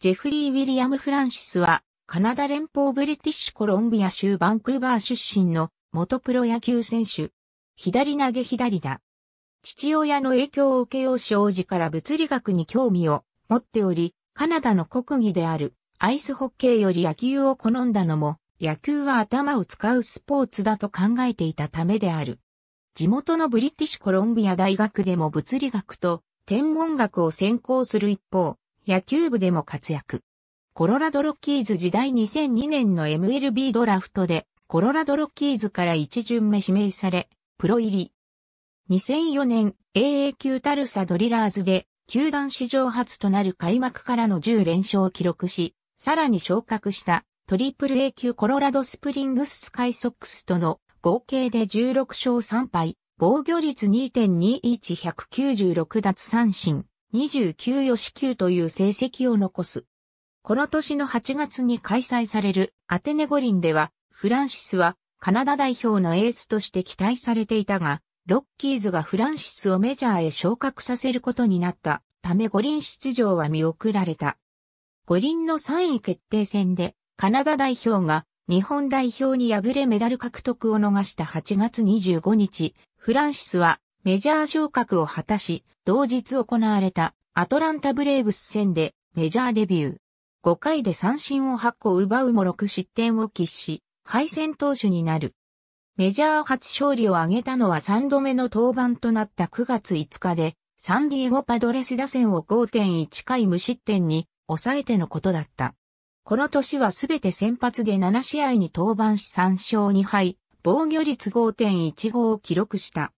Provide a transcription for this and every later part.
ジェフリー・ウィリアム・フランシスは、カナダ連邦ブリティッシュコロンビア州バンクルバー出身の元プロ野球選手。左投げ左だ。父親の影響を受けよう少時から物理学に興味を持っており、カナダの国技であるアイスホッケーより野球を好んだのも、野球は頭を使うスポーツだと考えていたためである。地元のブリティッシュコロンビア大学でも物理学と天文学を専攻する一方、野球部でも活躍。コロラドロッキーズ時代2002年の MLB ドラフトで、コロラドロッキーズから一巡目指名され、プロ入り。2004年 AA 級タルサドリラーズで、球団史上初となる開幕からの10連勝を記録し、さらに昇格したトリプル A 級コロラドスプリングススカイソックスとの合計で16勝3敗、防御率2.21196奪三振、29よし9という成績を残す。この年の8月に開催されるアテネ五輪では、フランシスはカナダ代表のエースとして期待されていたが、ロッキーズがフランシスをメジャーへ昇格させることになったため五輪出場は見送られた。五輪の3位決定戦でカナダ代表が日本代表に敗れメダル獲得を逃した8月25日、フランシスはメジャー昇格を果たし、同日行われたアトランタブレーブス戦でメジャーデビュー。5回で三振を8個奪うも6失点を喫し、敗戦投手になる。メジャー初勝利を挙げたのは3度目の登板となった9月5日で、サンディエゴパドレス打線を5.1回無失点に抑えてのことだった。この年はすべて先発で7試合に登板し3勝2敗、防御率5.15を記録した。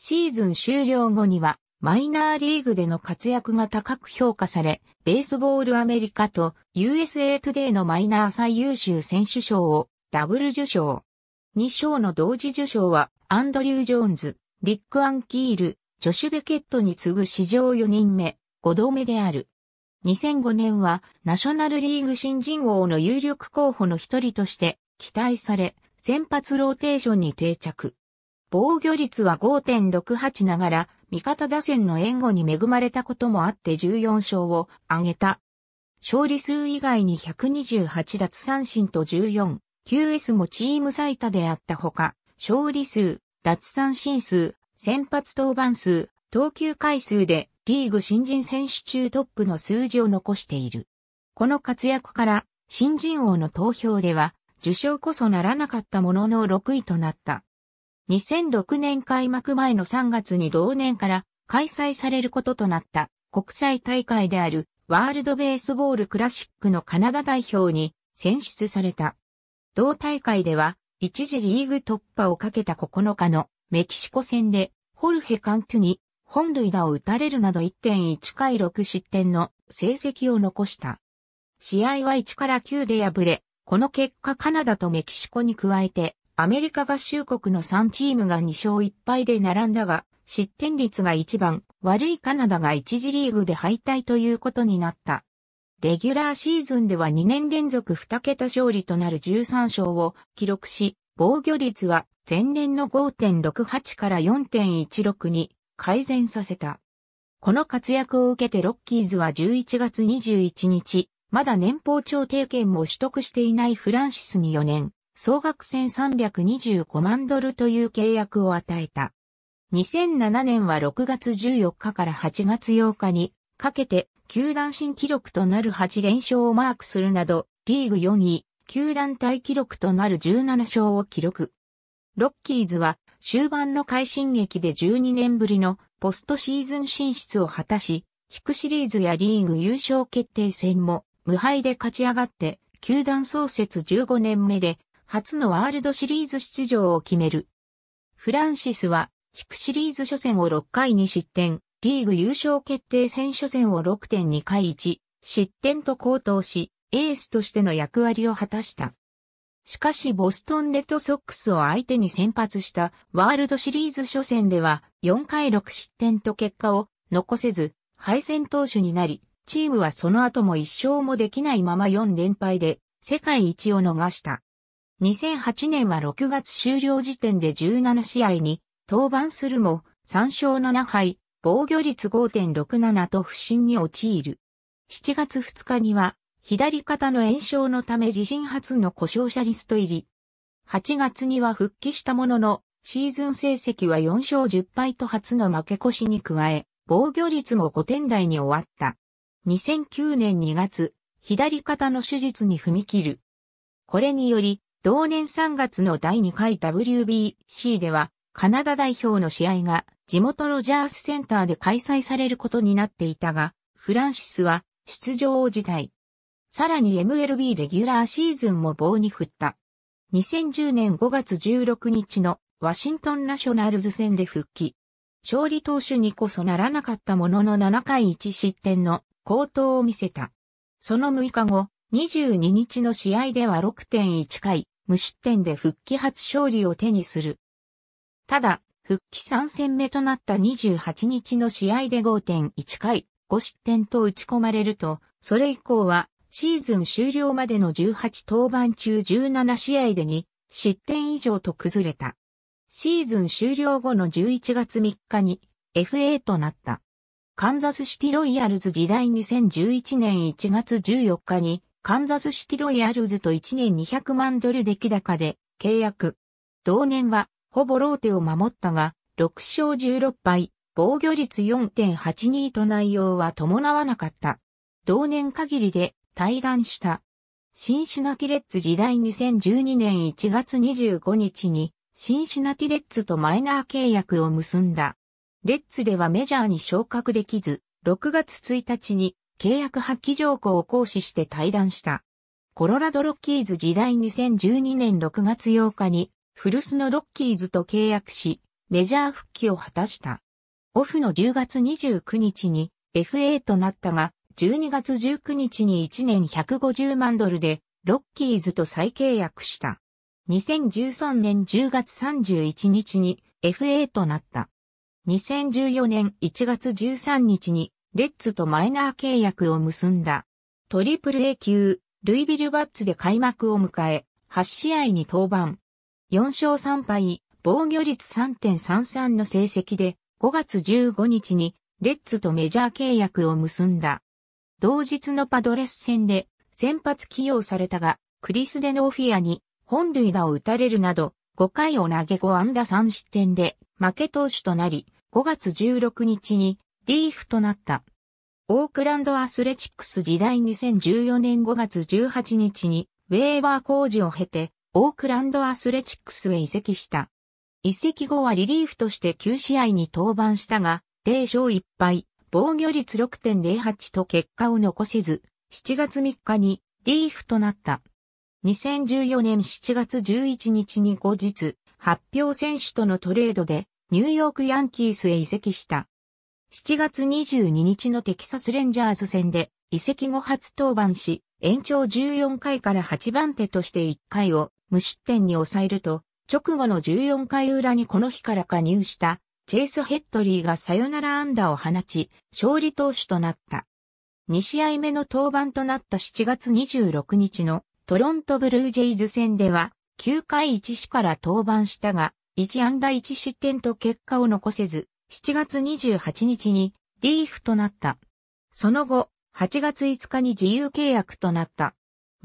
シーズン終了後には、マイナーリーグでの活躍が高く評価され、ベースボールアメリカと USA トゥデイのマイナー最優秀選手賞をダブル受賞。2賞の同時受賞はアンドリュー・ジョーンズ、リック・アンキール、ジョシュ・ベケットに次ぐ史上4人目、5度目である。2005年はナショナルリーグ新人王の有力候補の一人として期待され、先発ローテーションに定着。防御率は5.68ながら、味方打線の援護に恵まれたこともあって14勝を挙げた。勝利数以外に128奪三振と 14QS もチーム最多であったほか、勝利数、奪三振数、先発登板数、投球回数でリーグ新人選手中トップの数字を残している。この活躍から新人王の投票では受賞こそならなかったものの6位となった。2006年開幕前の3月に同年から開催されることとなった国際大会であるワールドベースボールクラシックのカナダ代表に選出された。同大会では一時リーグ突破をかけた9日のメキシコ戦でホルヘ・カンキュに本塁打を打たれるなど1.1回6失点の成績を残した。試合は1から9で敗れ、この結果カナダとメキシコに加えてアメリカ合衆国の3チームが2勝1敗で並んだが、失点率が一番悪いカナダが1次リーグで敗退ということになった。レギュラーシーズンでは2年連続2桁勝利となる13勝を記録し、防御率は前年の5.68から4.16に改善させた。この活躍を受けてロッキーズは11月21日、まだ年俸調停権も取得していないフランシスに4年、総額1325万ドルという契約を与えた。2007年は6月14日から8月8日にかけて球団新記録となる8連勝をマークするなど、リーグ4位、球団大記録となる17勝を記録。ロッキーズは終盤の快進撃で12年ぶりのポストシーズン進出を果たし、地区シリーズやリーグ優勝決定戦も無敗で勝ち上がって、球団創設15年目で初のワールドシリーズ出場を決める。フランシスは、地区シリーズ初戦を6回に失点、リーグ優勝決定戦初戦を6.2回1、失点と高騰し、エースとしての役割を果たした。しかしボストンレッドソックスを相手に先発したワールドシリーズ初戦では4回6失点と結果を残せず敗戦投手になり、チームはその後も一勝もできないまま4連敗で世界一を逃した。2008年は6月終了時点で17試合に登板するも3勝7敗、防御率5.67と不振に陥る。7月2日には左肩の炎症のため自身初の故障者リスト入り。8月には復帰したもののシーズン成績は4勝10敗と初の負け越しに加え、防御率も5点台に終わった。2009年2月、左肩の手術に踏み切る。これにより、同年3月の第2回 WBC では、カナダ代表の試合が地元ロジャースセンターで開催されることになっていたが、フランシスは出場を辞退。さらに MLB レギュラーシーズンも棒に振った。2010年5月16日のワシントンナショナルズ戦で復帰。勝利投手にこそならなかったものの7回1失点の好投を見せた。その6日後、22日の試合では6.1回、無失点で復帰初勝利を手にする。ただ、復帰3戦目となった28日の試合で5.1回、5失点と打ち込まれると、それ以降はシーズン終了までの18登板中17試合で2失点以上と崩れた。シーズン終了後の11月3日に FA となった。カンザスシティロイヤルズ時代2011年1月14日にカンザスシティロイヤルズと1年200万ドル出来高で契約。同年は、ほぼローテを守ったが、6勝16敗、防御率4.82と内容は伴わなかった。同年限りで退団した。シンシナティレッツ時代2012年1月25日に、シンシナティレッツとマイナー契約を結んだ。レッツではメジャーに昇格できず、6月1日に契約発起条項を行使して退団した。コロラドロッキーズ時代2012年6月8日に、古巣のロッキーズと契約し、メジャー復帰を果たした。オフの10月29日に FA となったが、12月19日に1年150万ドルで、ロッキーズと再契約した。2013年10月31日に FA となった。2014年1月13日にレッツとマイナー契約を結んだ。トリプル A 級、ルイビルバッツで開幕を迎え、8試合に登板。4勝3敗、防御率3.33の成績で、5月15日にレッツとメジャー契約を結んだ。同日のパドレス戦で先発起用されたが、クリス・デノーフィアに本塁打を打たれるなど、5回を投げ5安打3失点で負け投手となり、5月16日にリーフとなった。オークランドアスレチックス時代2014年5月18日にウェーバー工事を経てオークランドアスレチックスへ移籍した。移籍後はリリーフとして9試合に登板したが、0勝1敗、防御率6.08と結果を残せず、7月3日にリーフとなった。2014年7月11日に後日、発表選手とのトレードでニューヨークヤンキースへ移籍した。7月22日のテキサスレンジャーズ戦で移籍後初登板し、延長14回から8番手として1回を無失点に抑えると、直後の14回裏にこの日から加入したチェイス・ヘッドリーがサヨナラ安打を放ち、勝利投手となった。2試合目の登板となった7月26日のトロントブルージェイズ戦では9回1死から登板したが、1安打1失点と結果を残せず、7月28日にリーフとなった。その後、8月5日に自由契約となった。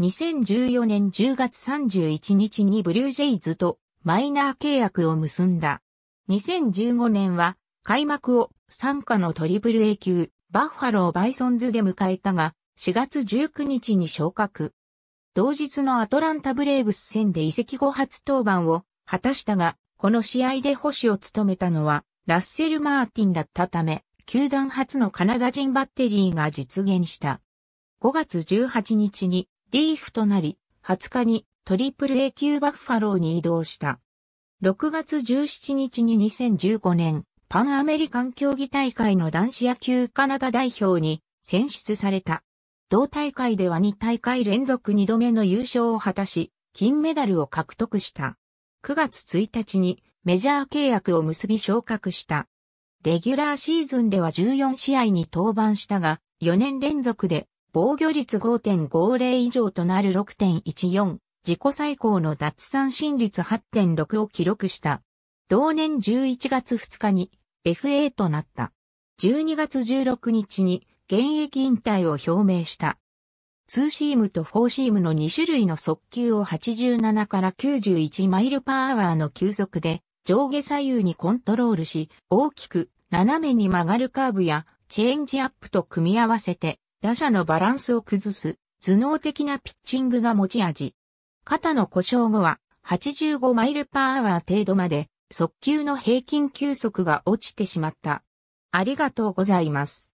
2014年10月31日にブルージェイズとマイナー契約を結んだ。2015年は開幕を参加のトリプル A 級バッファローバイソンズで迎えたが4月19日に昇格。同日のアトランタブレーブス戦で移籍後初登板を果たしたが、この試合で保守を務めたのはラッセル・マーティンだったため、球団初のカナダ人バッテリーが実現した。5月18日にーフとなり、20日にトリプル A 級バッファローに移動した。6月17日に2015年、パンアメリカン競技大会の男子野球カナダ代表に選出された。同大会では2大会連続2度目の優勝を果たし、金メダルを獲得した。9月1日にメジャー契約を結び昇格した。レギュラーシーズンでは14試合に登板したが、4年連続で防御率5.50以上となる6.14、自己最高の脱三振率8.6を記録した。同年11月2日に FA となった。12月16日に現役引退を表明した。ツーシームとフォーシームの2種類の速球を87から91マイルパーアワーの球速で上下左右にコントロールし、大きく斜めに曲がるカーブやチェンジアップと組み合わせて、打者のバランスを崩す頭脳的なピッチングが持ち味。肩の故障後は85マイルパーアワー程度まで速球の平均球速が落ちてしまった。ありがとうございます。